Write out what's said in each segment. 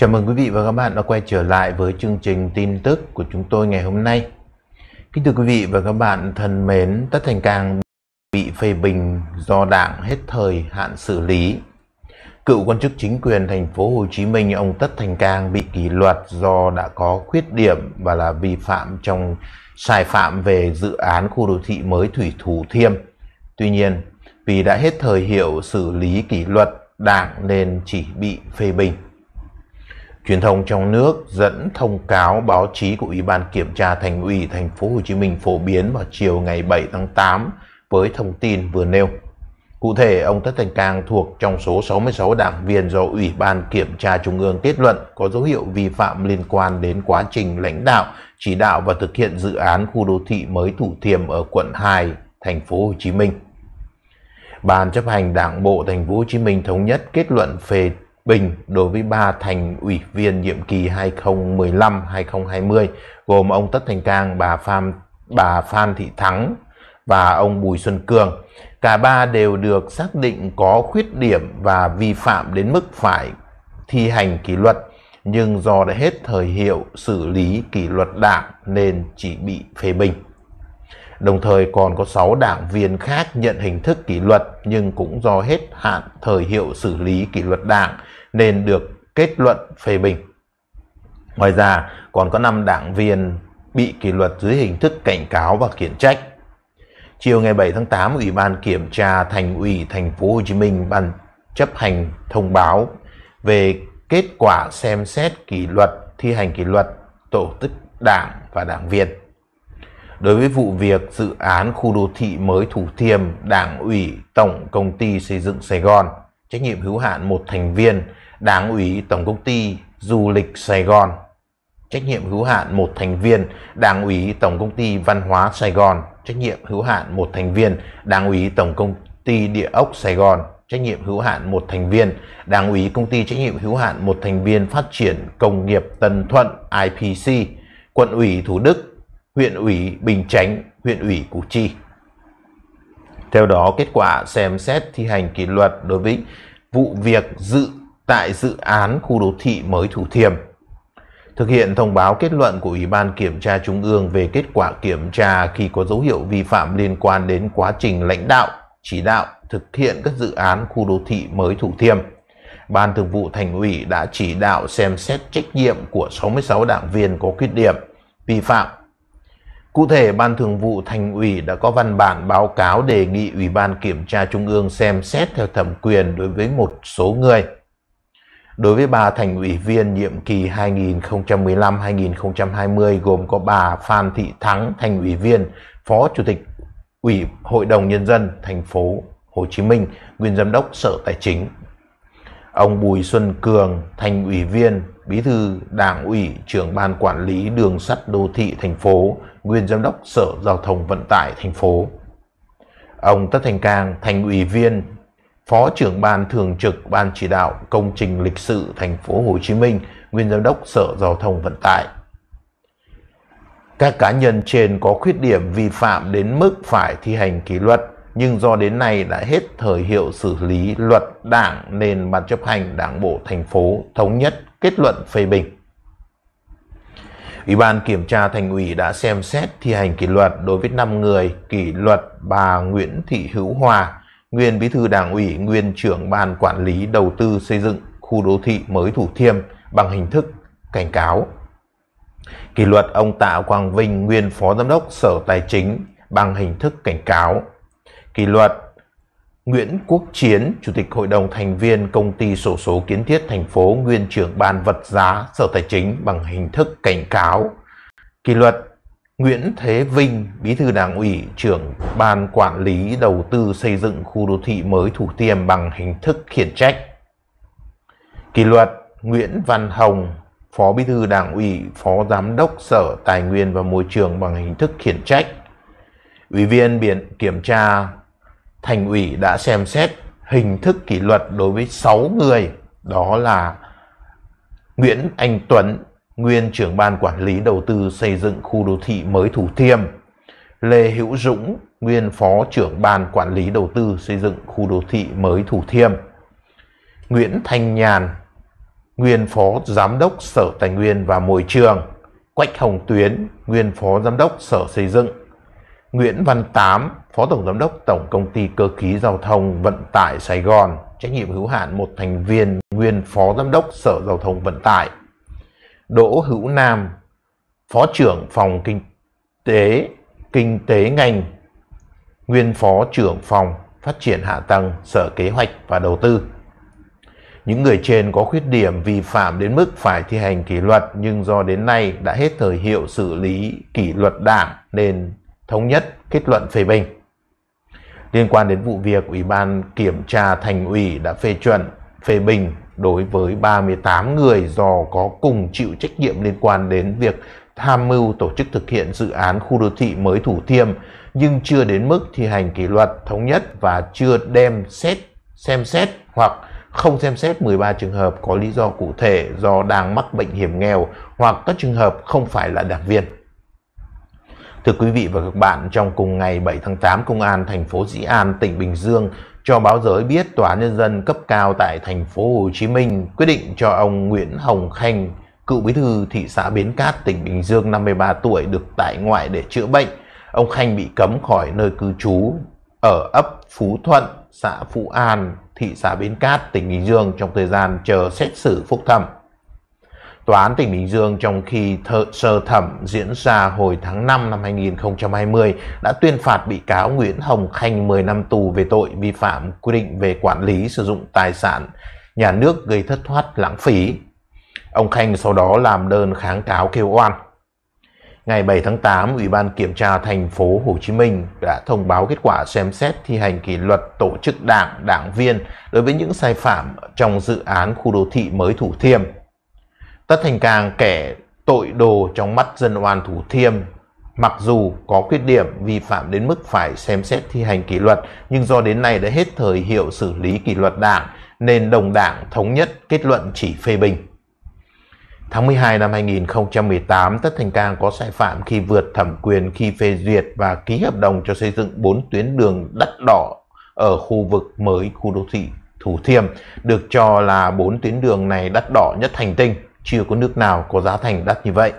Chào mừng quý vị và các bạn đã quay trở lại với chương trình tin tức của chúng tôi ngày hôm nay. Kính thưa quý vị và các bạn thân mến, Tất Thành Cang bị phê bình do đảng hết thời hạn xử lý. Cựu quan chức chính quyền thành phố Hồ Chí Minh ông Tất Thành Cang bị kỷ luật do đã có khuyết điểm và là vi phạm trong sai phạm về dự án khu đô thị mới Thủy Thủ Thiêm. Tuy nhiên, vì đã hết thời hiệu xử lý kỷ luật, đảng nên chỉ bị phê bình. Truyền thông trong nước dẫn thông cáo báo chí của Ủy ban Kiểm tra Thành ủy Thành phố Hồ Chí Minh phổ biến vào chiều ngày 7 tháng 8 với thông tin vừa nêu. Cụ thể, ông Tất Thành Cang thuộc trong số 66 đảng viên do Ủy ban Kiểm tra Trung ương kết luận có dấu hiệu vi phạm liên quan đến quá trình lãnh đạo, chỉ đạo và thực hiện dự án khu đô thị mới Thủ Thiêm ở quận 2, thành phố Hồ Chí Minh. Ban chấp hành Đảng bộ thành phố Hồ Chí Minh thống nhất kết luận phê Bình đối với ba thành ủy viên nhiệm kỳ 2015-2020 gồm ông Tất Thành Cang, bà Phan, bà Phan Thị Thắng và ông Bùi Xuân Cường. Cả ba đều được xác định có khuyết điểm và vi phạm đến mức phải thi hành kỷ luật nhưng do đã hết thời hiệu xử lý kỷ luật đảng nên chỉ bị phê bình. Đồng thời còn có 6 đảng viên khác nhận hình thức kỷ luật nhưng cũng do hết hạn thời hiệu xử lý kỷ luật đảng nên được kết luận phê bình. Ngoài ra, còn có 5 đảng viên bị kỷ luật dưới hình thức cảnh cáo và khiển trách. Chiều ngày 7 tháng 8, Ủy ban kiểm tra Thành ủy Thành phố Hồ Chí Minh ban chấp hành thông báo về kết quả xem xét kỷ luật, thi hành kỷ luật tổ chức đảng và đảng viên. Đối với vụ việc dự án khu đô thị mới Thủ Thiêm, Đảng ủy Tổng Công ty Xây dựng Sài Gòn, trách nhiệm hữu hạn một thành viên, Đảng ủy Tổng Công ty Du lịch Sài Gòn, trách nhiệm hữu hạn một thành viên, Đảng ủy Tổng Công ty Văn hóa Sài Gòn, trách nhiệm hữu hạn một thành viên, Đảng ủy Tổng Công ty Địa ốc Sài Gòn, trách nhiệm hữu hạn một thành viên, Đảng ủy Công ty trách nhiệm hữu hạn một thành viên Phát triển Công nghiệp Tân Thuận IPC, Quận ủy Thủ Đức, huyện ủy Bình Chánh, huyện ủy Củ Chi. Theo đó, kết quả xem xét thi hành kỷ luật đối với vụ việc dự tại dự án khu đô thị mới Thủ Thiêm. Thực hiện thông báo kết luận của Ủy ban Kiểm tra Trung ương về kết quả kiểm tra khi có dấu hiệu vi phạm liên quan đến quá trình lãnh đạo, chỉ đạo, thực hiện các dự án khu đô thị mới Thủ Thiêm. Ban Thường vụ Thành ủy đã chỉ đạo xem xét trách nhiệm của 66 đảng viên có khuyết điểm, vi phạm Cụ thể, Ban Thường vụ Thành ủy đã có văn bản báo cáo đề nghị Ủy ban Kiểm tra Trung ương xem xét theo thẩm quyền đối với một số người. Đối với bà thành ủy viên nhiệm kỳ 2015-2020 gồm có bà Phan Thị Thắng, thành ủy viên, Phó Chủ tịch Ủy Hội đồng Nhân dân thành phố Hồ Chí Minh, nguyên giám đốc Sở Tài chính. Ông Bùi Xuân Cường, thành ủy viên, Bí thư Đảng ủy trưởng ban quản lý đường sắt đô thị thành phố, nguyên giám đốc Sở Giao thông Vận tải thành phố. Ông Tất Thành Cang, thành ủy viên, phó trưởng ban thường trực ban chỉ đạo công trình lịch sử thành phố Hồ Chí Minh, nguyên giám đốc Sở Giao thông Vận tải. Các cá nhân trên có khuyết điểm vi phạm đến mức phải thi hành kỷ luật nhưng do đến nay đã hết thời hiệu xử lý luật đảng nên ban chấp hành đảng bộ thành phố thống nhất kết luận phê bình. Ủy ban kiểm tra thành ủy đã xem xét thi hành kỷ luật đối với 5 người, kỷ luật bà Nguyễn Thị Hữu Hòa, nguyên bí thư đảng ủy, nguyên trưởng ban quản lý đầu tư xây dựng khu đô thị mới Thủ Thiêm bằng hình thức cảnh cáo. Kỷ luật ông Tạ Quang Vinh, nguyên phó giám đốc Sở Tài chính bằng hình thức cảnh cáo kỷ luật. Nguyễn Quốc Chiến, Chủ tịch Hội đồng thành viên Công ty Sổ số Kiến thiết thành phố, nguyên trưởng ban vật giá Sở Tài chính bằng hình thức cảnh cáo. Kỷ luật Nguyễn Thế Vinh, Bí thư Đảng ủy, trưởng Ban Quản lý Đầu tư xây dựng khu đô thị mới Thủ Tiêm bằng hình thức khiển trách. Kỷ luật Nguyễn Văn Hồng, Phó Bí thư Đảng ủy, Phó Giám đốc Sở Tài nguyên và Môi trường bằng hình thức khiển trách. Ủy viên biển kiểm tra thành ủy đã xem xét hình thức kỷ luật đối với 6 người đó là Nguyễn Anh Tuấn, nguyên trưởng ban quản lý đầu tư xây dựng khu đô thị mới Thủ Thiêm, Lê Hữu Dũng, nguyên phó trưởng ban quản lý đầu tư xây dựng khu đô thị mới Thủ Thiêm, Nguyễn Thanh Nhàn, nguyên phó giám đốc Sở Tài nguyên và Môi trường, Quách Hồng Tuyến, nguyên phó giám đốc Sở Xây dựng, Nguyễn Văn Tám, Phó Tổng Giám đốc Tổng Công ty Cơ khí Giao thông Vận tải Sài Gòn, trách nhiệm hữu hạn một thành viên nguyên Phó Giám đốc Sở Giao thông Vận tải. Đỗ Hữu Nam, Phó trưởng Phòng Kinh tế Kinh tế ngành, nguyên Phó trưởng Phòng Phát triển Hạ tầng Sở Kế hoạch và Đầu tư. Những người trên có khuyết điểm vi phạm đến mức phải thi hành kỷ luật nhưng do đến nay đã hết thời hiệu xử lý kỷ luật đảng nên thống nhất kết luận phê bình. Liên quan đến vụ việc, Ủy ban Kiểm tra Thành ủy đã phê chuẩn phê bình đối với 38 người do có cùng chịu trách nhiệm liên quan đến việc tham mưu tổ chức thực hiện dự án khu đô thị mới Thủ Thiêm nhưng chưa đến mức thi hành kỷ luật thống nhất và chưa đem xét xem xét hoặc không xem xét 13 trường hợp có lý do cụ thể do đang mắc bệnh hiểm nghèo hoặc các trường hợp không phải là đảng viên. Thưa quý vị và các bạn, trong cùng ngày 7 tháng 8, Công an thành phố Dĩ An, tỉnh Bình Dương cho báo giới biết Tòa Nhân dân cấp cao tại thành phố Hồ Chí Minh quyết định cho ông Nguyễn Hồng Khanh, cựu bí thư thị xã Bến Cát, tỉnh Bình Dương 53 tuổi được tại ngoại để chữa bệnh. Ông Khanh bị cấm khỏi nơi cư trú ở ấp Phú Thuận, xã Phú An, thị xã Bến Cát, tỉnh Bình Dương trong thời gian chờ xét xử phúc thẩm. Tòa án tỉnh Bình Dương trong khi thợ, sơ thẩm diễn ra hồi tháng 5 năm 2020 đã tuyên phạt bị cáo Nguyễn Hồng Khanh 10 năm tù về tội vi phạm quy định về quản lý sử dụng tài sản nhà nước gây thất thoát lãng phí. Ông Khanh sau đó làm đơn kháng cáo kêu oan. Ngày 7 tháng 8, Ủy ban Kiểm tra thành phố Hồ Chí Minh đã thông báo kết quả xem xét thi hành kỷ luật tổ chức đảng, đảng viên đối với những sai phạm trong dự án khu đô thị mới Thủ Thiêm – Tất Thành Càng kẻ tội đồ trong mắt dân oan thủ thiêm. Mặc dù có khuyết điểm vi phạm đến mức phải xem xét thi hành kỷ luật, nhưng do đến nay đã hết thời hiệu xử lý kỷ luật đảng, nên đồng đảng thống nhất kết luận chỉ phê bình. Tháng 12 năm 2018, Tất Thành Cang có sai phạm khi vượt thẩm quyền khi phê duyệt và ký hợp đồng cho xây dựng 4 tuyến đường đắt đỏ ở khu vực mới khu đô thị Thủ Thiêm, được cho là 4 tuyến đường này đắt đỏ nhất hành tinh chưa có nước nào có giá thành đắt như vậy.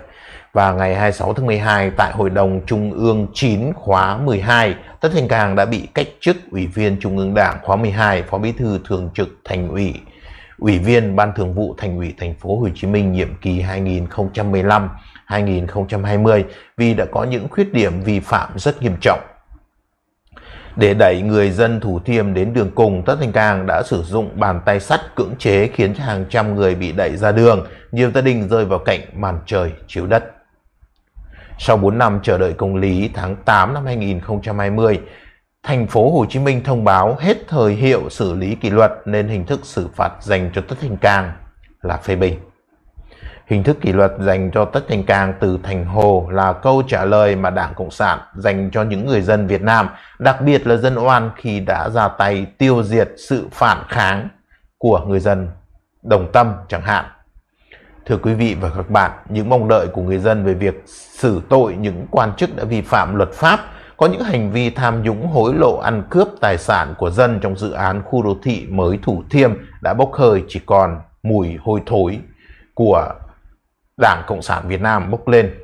Và ngày 26 tháng 12 tại Hội đồng Trung ương 9 khóa 12, Tất Thành Cang đã bị cách chức Ủy viên Trung ương Đảng khóa 12, Phó Bí thư Thường trực Thành ủy, Ủy viên Ban Thường vụ Thành ủy Thành phố Hồ Chí Minh nhiệm kỳ 2015-2020 vì đã có những khuyết điểm vi phạm rất nghiêm trọng để đẩy người dân Thủ Thiêm đến đường cùng, Tất Thành Cang đã sử dụng bàn tay sắt cưỡng chế khiến hàng trăm người bị đẩy ra đường, nhiều gia đình rơi vào cạnh màn trời chiếu đất. Sau 4 năm chờ đợi công lý, tháng 8 năm 2020, thành phố Hồ Chí Minh thông báo hết thời hiệu xử lý kỷ luật nên hình thức xử phạt dành cho Tất Thành Cang là phê bình. Hình thức kỷ luật dành cho Tất Thành Cang từ Thành Hồ là câu trả lời mà Đảng Cộng sản dành cho những người dân Việt Nam, đặc biệt là dân oan khi đã ra tay tiêu diệt sự phản kháng của người dân đồng tâm chẳng hạn. Thưa quý vị và các bạn, những mong đợi của người dân về việc xử tội những quan chức đã vi phạm luật pháp, có những hành vi tham nhũng hối lộ ăn cướp tài sản của dân trong dự án khu đô thị mới Thủ Thiêm đã bốc hơi chỉ còn mùi hôi thối của Đảng Cộng sản Việt Nam bốc lên.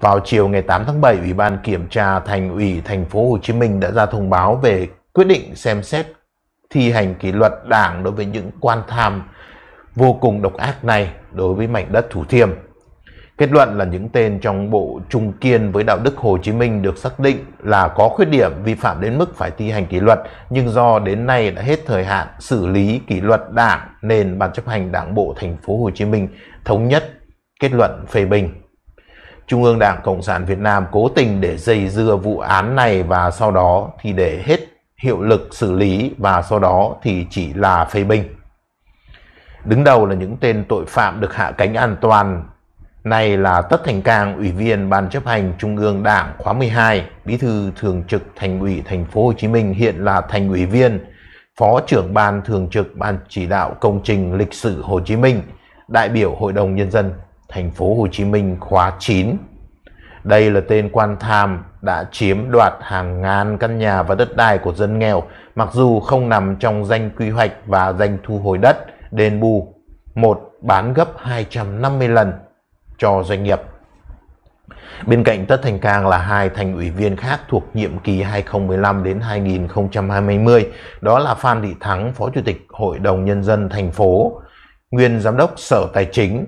Vào chiều ngày 8 tháng 7, Ủy ban kiểm tra Thành ủy Thành phố Hồ Chí Minh đã ra thông báo về quyết định xem xét thi hành kỷ luật Đảng đối với những quan tham vô cùng độc ác này đối với mảnh đất Thủ Thiêm. Kết luận là những tên trong bộ trung kiên với đạo đức Hồ Chí Minh được xác định là có khuyết điểm vi phạm đến mức phải thi hành kỷ luật, nhưng do đến nay đã hết thời hạn xử lý kỷ luật đảng nên Ban chấp hành Đảng bộ thành phố Hồ Chí Minh thống nhất kết luận phê bình. Trung ương Đảng Cộng sản Việt Nam cố tình để dây dưa vụ án này và sau đó thì để hết hiệu lực xử lý và sau đó thì chỉ là phê bình. Đứng đầu là những tên tội phạm được hạ cánh an toàn. Này là Tất Thành Cang, Ủy viên Ban chấp hành Trung ương Đảng khóa 12, Bí thư Thường trực Thành ủy Thành phố Hồ Chí Minh hiện là Thành ủy viên, Phó trưởng Ban Thường trực Ban chỉ đạo công trình lịch sử Hồ Chí Minh – đại biểu Hội đồng Nhân dân thành phố Hồ Chí Minh khóa 9. Đây là tên quan tham đã chiếm đoạt hàng ngàn căn nhà và đất đai của dân nghèo, mặc dù không nằm trong danh quy hoạch và danh thu hồi đất, đền bù, một bán gấp 250 lần cho doanh nghiệp. Bên cạnh Tất Thành Cang là hai thành ủy viên khác thuộc nhiệm kỳ 2015 đến 2020, đó là Phan Thị Thắng, Phó Chủ tịch Hội đồng Nhân dân thành phố nguyên giám đốc Sở Tài chính,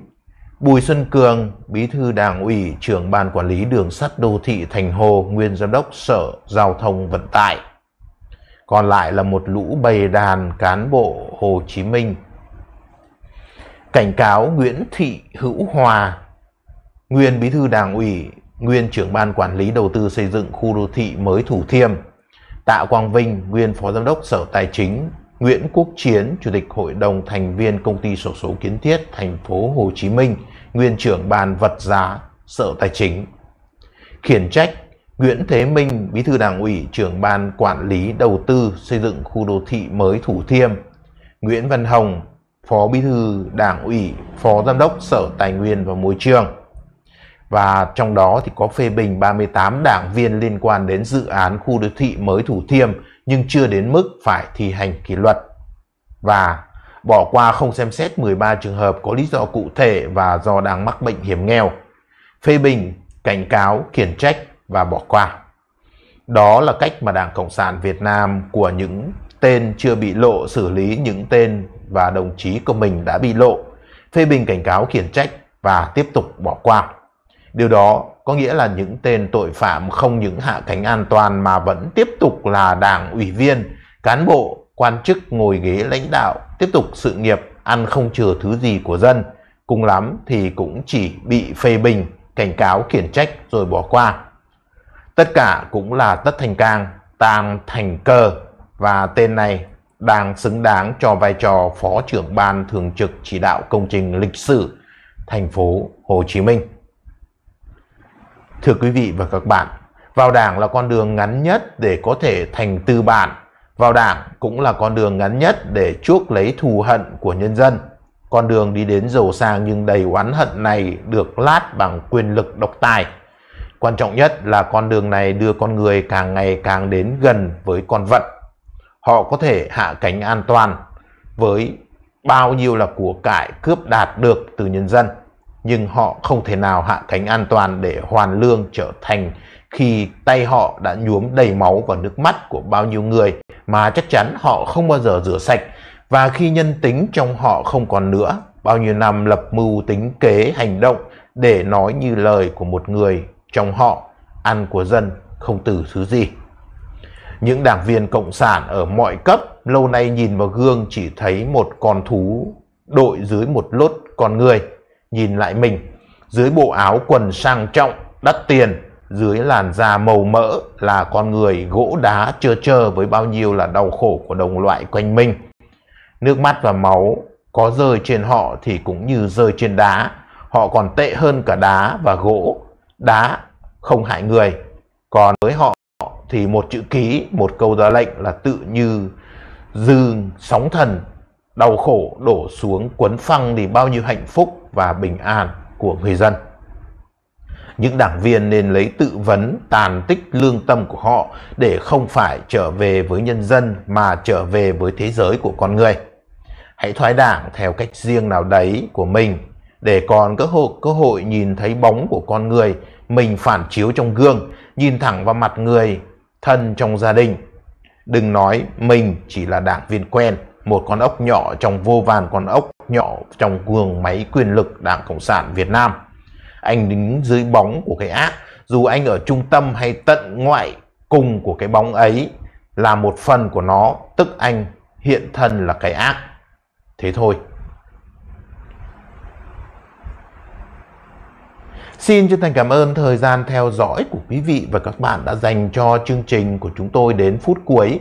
Bùi Xuân Cường, bí thư đảng ủy, trưởng ban quản lý đường sắt đô thị Thành Hồ, nguyên giám đốc Sở Giao thông Vận tải. Còn lại là một lũ bầy đàn cán bộ Hồ Chí Minh. Cảnh cáo Nguyễn Thị Hữu Hòa, nguyên bí thư đảng ủy, nguyên trưởng ban quản lý đầu tư xây dựng khu đô thị mới Thủ Thiêm. Tạ Quang Vinh, nguyên phó giám đốc Sở Tài chính, Nguyễn Quốc Chiến, Chủ tịch Hội đồng thành viên Công ty Sổ số Kiến thiết thành phố Hồ Chí Minh, nguyên trưởng ban vật giá Sở Tài chính. Khiển trách Nguyễn Thế Minh, Bí thư Đảng ủy, trưởng ban quản lý đầu tư xây dựng khu đô thị mới Thủ Thiêm. Nguyễn Văn Hồng, Phó Bí thư Đảng ủy, Phó Giám đốc Sở Tài nguyên và Môi trường và trong đó thì có phê bình 38 đảng viên liên quan đến dự án khu đô thị mới Thủ Thiêm nhưng chưa đến mức phải thi hành kỷ luật. Và bỏ qua không xem xét 13 trường hợp có lý do cụ thể và do đang mắc bệnh hiểm nghèo. Phê bình, cảnh cáo, khiển trách và bỏ qua. Đó là cách mà Đảng Cộng sản Việt Nam của những tên chưa bị lộ xử lý những tên và đồng chí của mình đã bị lộ, phê bình cảnh cáo khiển trách và tiếp tục bỏ qua. Điều đó có nghĩa là những tên tội phạm không những hạ cánh an toàn mà vẫn tiếp tục là đảng ủy viên, cán bộ, quan chức ngồi ghế lãnh đạo, tiếp tục sự nghiệp ăn không chừa thứ gì của dân. Cùng lắm thì cũng chỉ bị phê bình, cảnh cáo khiển trách rồi bỏ qua. Tất cả cũng là tất thành cang, tam thành cơ và tên này đang xứng đáng cho vai trò phó trưởng ban thường trực chỉ đạo công trình lịch sử thành phố Hồ Chí Minh. Thưa quý vị và các bạn, vào đảng là con đường ngắn nhất để có thể thành tư bản. Vào đảng cũng là con đường ngắn nhất để chuốc lấy thù hận của nhân dân. Con đường đi đến giàu sang nhưng đầy oán hận này được lát bằng quyền lực độc tài. Quan trọng nhất là con đường này đưa con người càng ngày càng đến gần với con vật. Họ có thể hạ cánh an toàn với bao nhiêu là của cải cướp đạt được từ nhân dân nhưng họ không thể nào hạ cánh an toàn để hoàn lương trở thành khi tay họ đã nhuốm đầy máu và nước mắt của bao nhiêu người mà chắc chắn họ không bao giờ rửa sạch và khi nhân tính trong họ không còn nữa bao nhiêu năm lập mưu tính kế hành động để nói như lời của một người trong họ ăn của dân không từ thứ gì những đảng viên cộng sản ở mọi cấp lâu nay nhìn vào gương chỉ thấy một con thú đội dưới một lốt con người nhìn lại mình dưới bộ áo quần sang trọng đắt tiền dưới làn da màu mỡ là con người gỗ đá chơ chơ với bao nhiêu là đau khổ của đồng loại quanh mình nước mắt và máu có rơi trên họ thì cũng như rơi trên đá họ còn tệ hơn cả đá và gỗ đá không hại người còn với họ thì một chữ ký một câu ra lệnh là tự như dư sóng thần đau khổ đổ xuống quấn phăng thì bao nhiêu hạnh phúc và bình an của người dân. Những đảng viên nên lấy tự vấn tàn tích lương tâm của họ để không phải trở về với nhân dân mà trở về với thế giới của con người. Hãy thoái đảng theo cách riêng nào đấy của mình để còn cơ hội cơ hội nhìn thấy bóng của con người mình phản chiếu trong gương, nhìn thẳng vào mặt người thân trong gia đình. Đừng nói mình chỉ là đảng viên quen một con ốc nhỏ trong vô vàn con ốc nhỏ trong cuồng máy quyền lực Đảng Cộng sản Việt Nam. Anh đứng dưới bóng của cái ác, dù anh ở trung tâm hay tận ngoại cùng của cái bóng ấy là một phần của nó, tức anh hiện thân là cái ác. Thế thôi. Xin chân thành cảm ơn thời gian theo dõi của quý vị và các bạn đã dành cho chương trình của chúng tôi đến phút cuối.